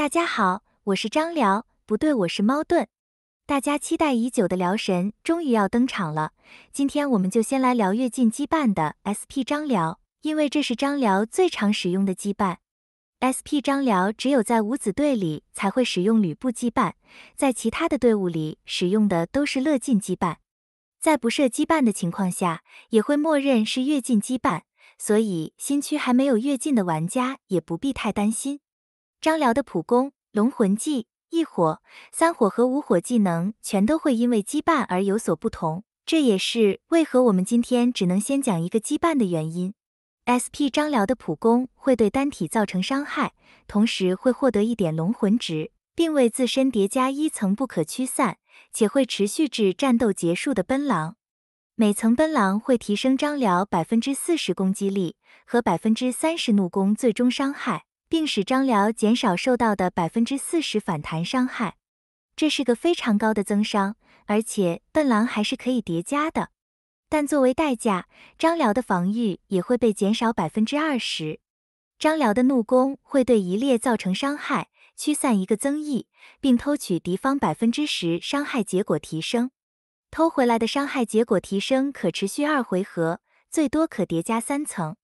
大家好，我是张辽，不对，我是猫盾。大家期待已久的辽神终于要登场了。今天我们就先来聊跃进羁绊的 SP 张辽，因为这是张辽最常使用的羁绊。SP 张辽只有在五子队里才会使用吕布羁绊，在其他的队伍里使用的都是乐进羁绊。在不设羁绊的情况下，也会默认是跃进羁绊，所以新区还没有跃进的玩家也不必太担心。张辽的普攻、龙魂技一火、三火和五火技能全都会因为羁绊而有所不同，这也是为何我们今天只能先讲一个羁绊的原因。SP 张辽的普攻会对单体造成伤害，同时会获得一点龙魂值，并为自身叠加一层不可驱散且会持续至战斗结束的奔狼。每层奔狼会提升张辽百分之四十攻击力和百分之三十怒攻最终伤害。并使张辽减少受到的百分之四十反弹伤害，这是个非常高的增伤，而且笨狼还是可以叠加的。但作为代价，张辽的防御也会被减少百分之二十。张辽的怒攻会对一列造成伤害，驱散一个增益，并偷取敌方百分之十伤害结果提升。偷回来的伤害结果提升可持续二回合，最多可叠加三层。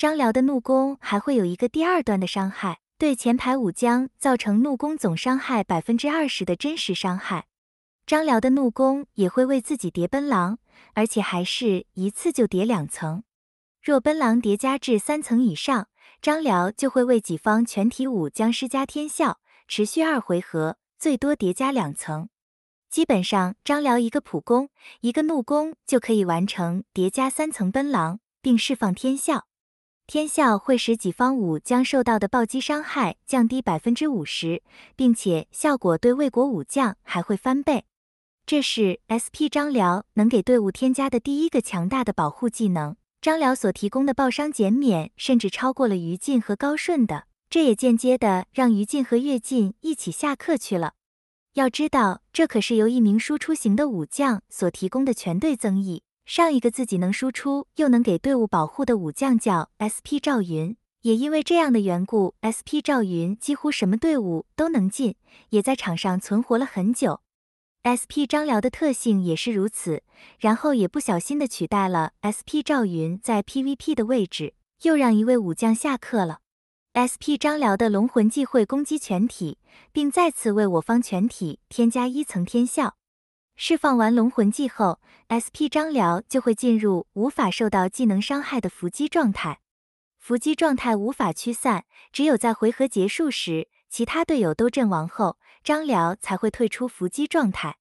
张辽的怒攻还会有一个第二段的伤害，对前排武将造成怒攻总伤害百分之二十的真实伤害。张辽的怒攻也会为自己叠奔狼，而且还是一次就叠两层。若奔狼叠加至三层以上，张辽就会为己方全体武将施加天啸，持续二回合，最多叠加两层。基本上，张辽一个普攻、一个怒攻就可以完成叠加三层奔狼，并释放天啸。天啸会使己方武将受到的暴击伤害降低百分之五十，并且效果对魏国武将还会翻倍。这是 SP 张辽能给队伍添加的第一个强大的保护技能。张辽所提供的暴伤减免甚至超过了于禁和高顺的，这也间接的让于禁和乐进一起下课去了。要知道，这可是由一名输出型的武将所提供的全队增益。上一个自己能输出又能给队伍保护的武将叫 SP 赵云，也因为这样的缘故，SP 赵云几乎什么队伍都能进，也在场上存活了很久。SP 张辽的特性也是如此，然后也不小心的取代了 SP 赵云在 PVP 的位置，又让一位武将下课了。SP 张辽的龙魂技会攻击全体，并再次为我方全体添加一层天效。释放完龙魂技后，SP 张辽就会进入无法受到技能伤害的伏击状态。伏击状态无法驱散，只有在回合结束时，其他队友都阵亡后，张辽才会退出伏击状态。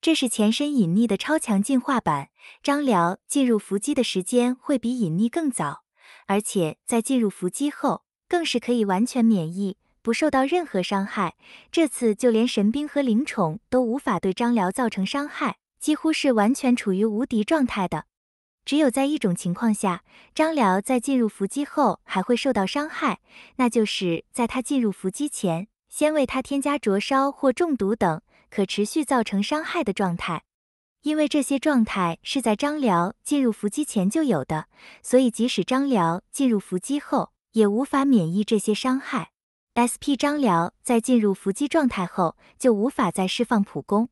这是前身隐匿的超强进化版，张辽进入伏击的时间会比隐匿更早，而且在进入伏击后，更是可以完全免疫。不受到任何伤害。这次就连神兵和灵宠都无法对张辽造成伤害，几乎是完全处于无敌状态的。只有在一种情况下，张辽在进入伏击后还会受到伤害，那就是在他进入伏击前，先为他添加灼烧或中毒等可持续造成伤害的状态。因为这些状态是在张辽进入伏击前就有的，所以即使张辽进入伏击后，也无法免疫这些伤害。SP 张辽在进入伏击状态后就无法再释放普攻，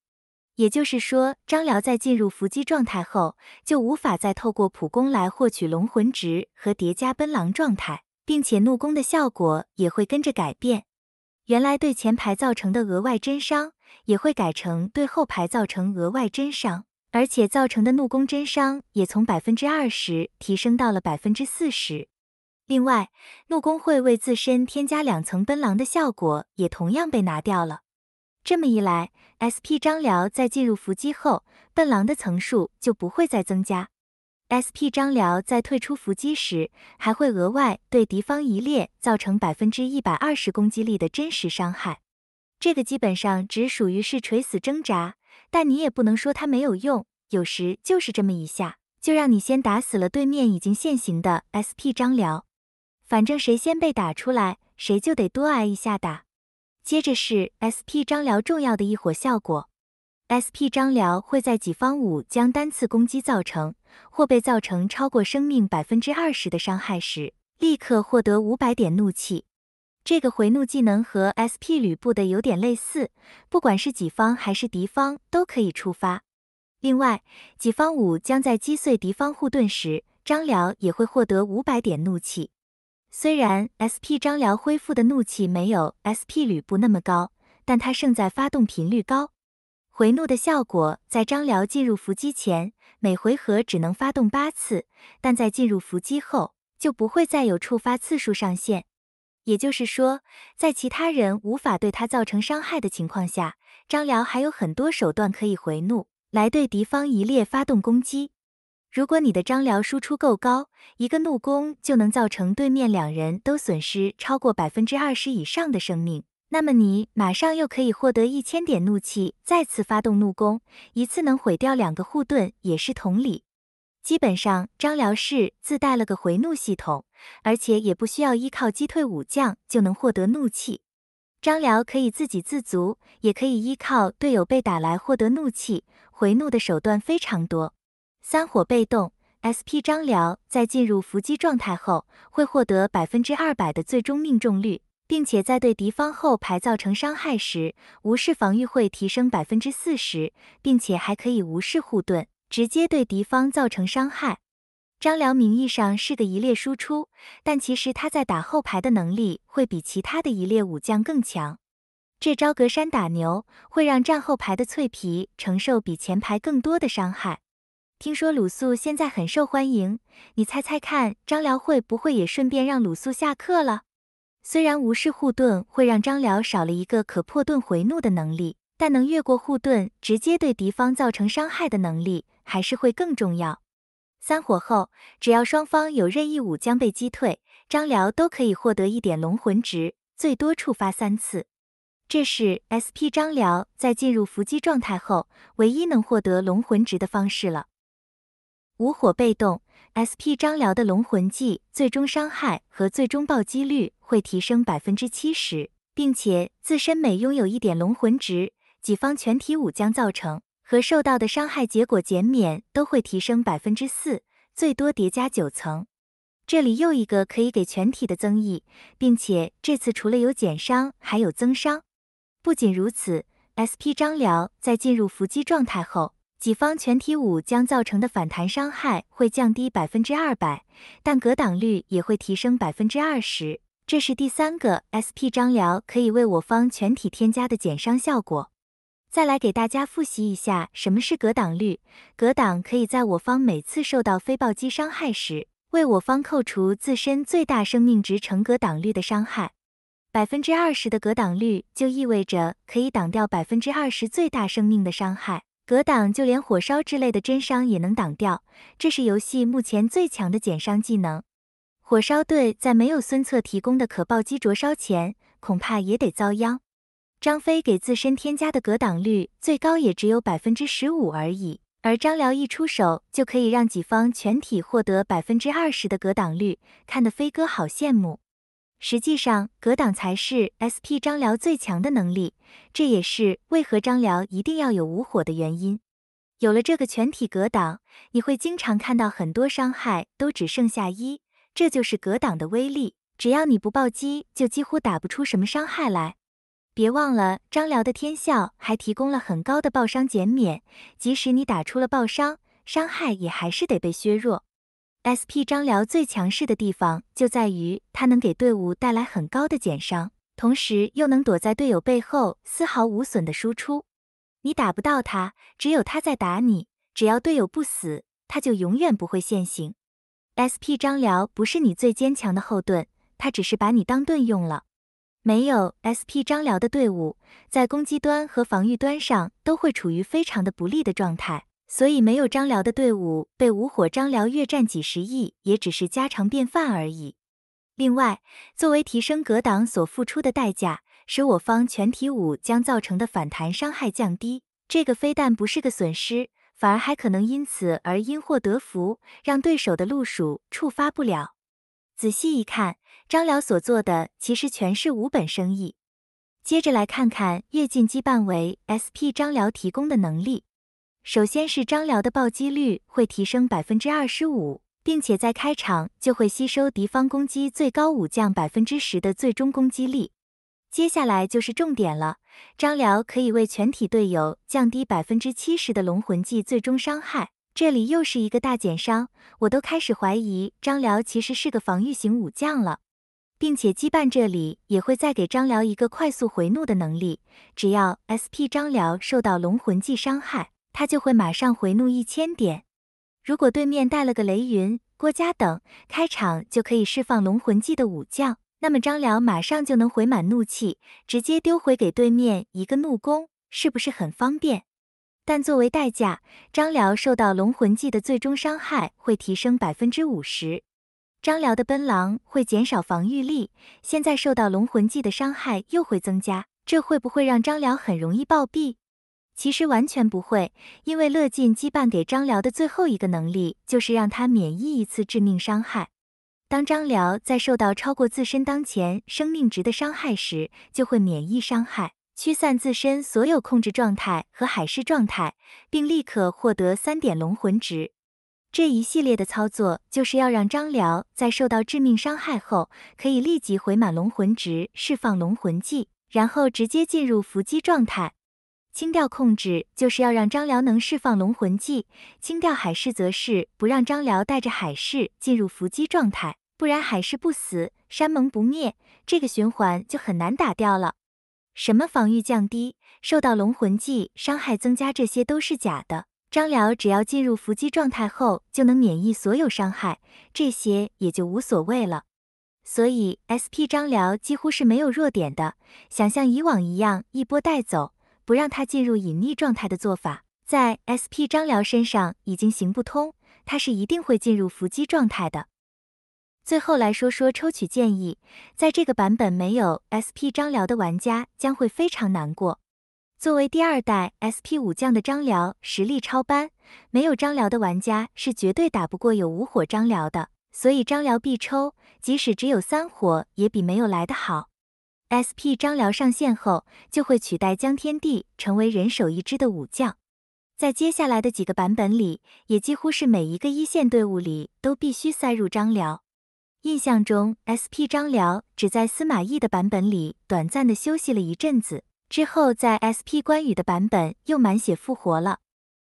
也就是说，张辽在进入伏击状态后就无法再透过普攻来获取龙魂值和叠加奔狼状态，并且怒攻的效果也会跟着改变。原来对前排造成的额外真伤也会改成对后排造成额外真伤，而且造成的怒攻真伤也从百分之二十提升到了百分之四十。另外，怒攻会为自身添加两层奔狼的效果，也同样被拿掉了。这么一来，SP 张辽在进入伏击后，奔狼的层数就不会再增加。SP 张辽在退出伏击时，还会额外对敌方一列造成百分之一百二十攻击力的真实伤害。这个基本上只属于是垂死挣扎，但你也不能说它没有用，有时就是这么一下，就让你先打死了对面已经现形的 SP 张辽。反正谁先被打出来，谁就得多挨一下打。接着是 SP 张辽重要的一火效果，SP 张辽会在己方武将单次攻击造成或被造成超过生命百分之二十的伤害时，立刻获得五百点怒气。这个回怒技能和 SP 吕布的有点类似，不管是己方还是敌方都可以触发。另外，己方武将在击碎敌方护盾时，张辽也会获得五百点怒气。虽然 SP 张辽恢复的怒气没有 SP 吕布那么高，但他胜在发动频率高，回怒的效果在张辽进入伏击前每回合只能发动八次，但在进入伏击后就不会再有触发次数上限。也就是说，在其他人无法对他造成伤害的情况下，张辽还有很多手段可以回怒来对敌方一列发动攻击。如果你的张辽输出够高，一个怒攻就能造成对面两人都损失超过百分之二十以上的生命，那么你马上又可以获得一千点怒气，再次发动怒攻，一次能毁掉两个护盾，也是同理。基本上张辽是自带了个回怒系统，而且也不需要依靠击退武将就能获得怒气。张辽可以自给自足，也可以依靠队友被打来获得怒气，回怒的手段非常多。三火被动，SP 张辽在进入伏击状态后，会获得百分之二百的最终命中率，并且在对敌方后排造成伤害时，无视防御会提升百分之四十，并且还可以无视护盾，直接对敌方造成伤害。张辽名义上是个一列输出，但其实他在打后排的能力会比其他的一列武将更强。这招隔山打牛会让站后排的脆皮承受比前排更多的伤害。听说鲁肃现在很受欢迎，你猜猜看，张辽会不会也顺便让鲁肃下课了？虽然无视护盾会让张辽少了一个可破盾回怒的能力，但能越过护盾直接对敌方造成伤害的能力还是会更重要。三火后，只要双方有任意武将被击退，张辽都可以获得一点龙魂值，最多触发三次。这是 SP 张辽在进入伏击状态后唯一能获得龙魂值的方式了。无火被动，SP 张辽的龙魂技最终伤害和最终暴击率会提升百分之七十，并且自身每拥有一点龙魂值，己方全体武将造成和受到的伤害结果减免都会提升百分之四，最多叠加九层。这里又一个可以给全体的增益，并且这次除了有减伤，还有增伤。不仅如此，SP 张辽在进入伏击状态后。己方全体五将造成的反弹伤害会降低百分之二百，但格挡率也会提升百分之二十。这是第三个 SP 张辽可以为我方全体添加的减伤效果。再来给大家复习一下什么是格挡率。格挡可以在我方每次受到非暴击伤害时，为我方扣除自身最大生命值乘格挡率的伤害。百分之二十的格挡率就意味着可以挡掉百分之二十最大生命的伤害。格挡就连火烧之类的真伤也能挡掉，这是游戏目前最强的减伤技能。火烧队在没有孙策提供的可暴击灼烧前，恐怕也得遭殃。张飞给自身添加的格挡率最高也只有百分之十五而已，而张辽一出手就可以让己方全体获得百分之二十的格挡率，看得飞哥好羡慕。实际上，格挡才是 S P 张辽最强的能力，这也是为何张辽一定要有无火的原因。有了这个全体格挡，你会经常看到很多伤害都只剩下一，这就是格挡的威力。只要你不暴击，就几乎打不出什么伤害来。别忘了，张辽的天校还提供了很高的暴伤减免，即使你打出了暴伤，伤害也还是得被削弱。SP 张辽最强势的地方就在于他能给队伍带来很高的减伤，同时又能躲在队友背后丝毫无损的输出。你打不到他，只有他在打你。只要队友不死，他就永远不会现形。SP 张辽不是你最坚强的后盾，他只是把你当盾用了。没有 SP 张辽的队伍，在攻击端和防御端上都会处于非常的不利的状态。所以没有张辽的队伍被五火张辽越战几十亿也只是家常便饭而已。另外，作为提升格挡所付出的代价，使我方全体武将造成的反弹伤害降低，这个非但不是个损失，反而还可能因此而因祸得福，让对手的路数触发不了。仔细一看，张辽所做的其实全是无本生意。接着来看看越进羁绊为 SP 张辽提供的能力。首先是张辽的暴击率会提升百分之二十五，并且在开场就会吸收敌方攻击最高武将百分之十的最终攻击力。接下来就是重点了，张辽可以为全体队友降低百分之七十的龙魂技最终伤害，这里又是一个大减伤，我都开始怀疑张辽其实是个防御型武将了，并且羁绊这里也会再给张辽一个快速回怒的能力，只要 SP 张辽受到龙魂技伤害。他就会马上回怒一千点。如果对面带了个雷云、郭嘉等，开场就可以释放龙魂技的武将，那么张辽马上就能回满怒气，直接丢回给对面一个怒攻，是不是很方便？但作为代价，张辽受到龙魂技的最终伤害会提升百分之五十。张辽的奔狼会减少防御力，现在受到龙魂技的伤害又会增加，这会不会让张辽很容易暴毙？其实完全不会，因为乐进羁绊给张辽的最后一个能力就是让他免疫一次致命伤害。当张辽在受到超过自身当前生命值的伤害时，就会免疫伤害，驱散自身所有控制状态和海市状态，并立刻获得三点龙魂值。这一系列的操作就是要让张辽在受到致命伤害后，可以立即回满龙魂值，释放龙魂技，然后直接进入伏击状态。清掉控制就是要让张辽能释放龙魂技，清掉海市则是不让张辽带着海市进入伏击状态，不然海市不死，山盟不灭，这个循环就很难打掉了。什么防御降低、受到龙魂技伤害增加，这些都是假的。张辽只要进入伏击状态后，就能免疫所有伤害，这些也就无所谓了。所以 S P 张辽几乎是没有弱点的，想像以往一样一波带走。不让他进入隐匿状态的做法，在 SP 张辽身上已经行不通，他是一定会进入伏击状态的。最后来说说抽取建议，在这个版本没有 SP 张辽的玩家将会非常难过。作为第二代 SP 武将的张辽实力超班，没有张辽的玩家是绝对打不过有五火张辽的，所以张辽必抽，即使只有三火也比没有来的好。SP 张辽上线后，就会取代江天帝成为人手一支的武将，在接下来的几个版本里，也几乎是每一个一线队伍里都必须塞入张辽。印象中，SP 张辽只在司马懿的版本里短暂的休息了一阵子，之后在 SP 关羽的版本又满血复活了。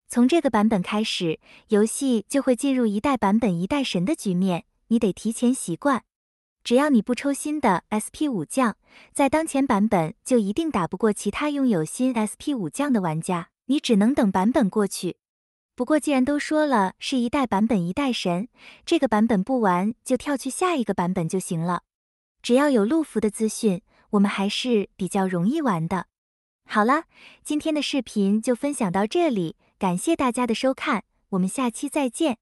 从这个版本开始，游戏就会进入一代版本一代神的局面，你得提前习惯。只要你不抽新的 SP 武将，在当前版本就一定打不过其他拥有新 SP 武将的玩家，你只能等版本过去。不过既然都说了是一代版本一代神，这个版本不玩就跳去下一个版本就行了。只要有陆服的资讯，我们还是比较容易玩的。好了，今天的视频就分享到这里，感谢大家的收看，我们下期再见。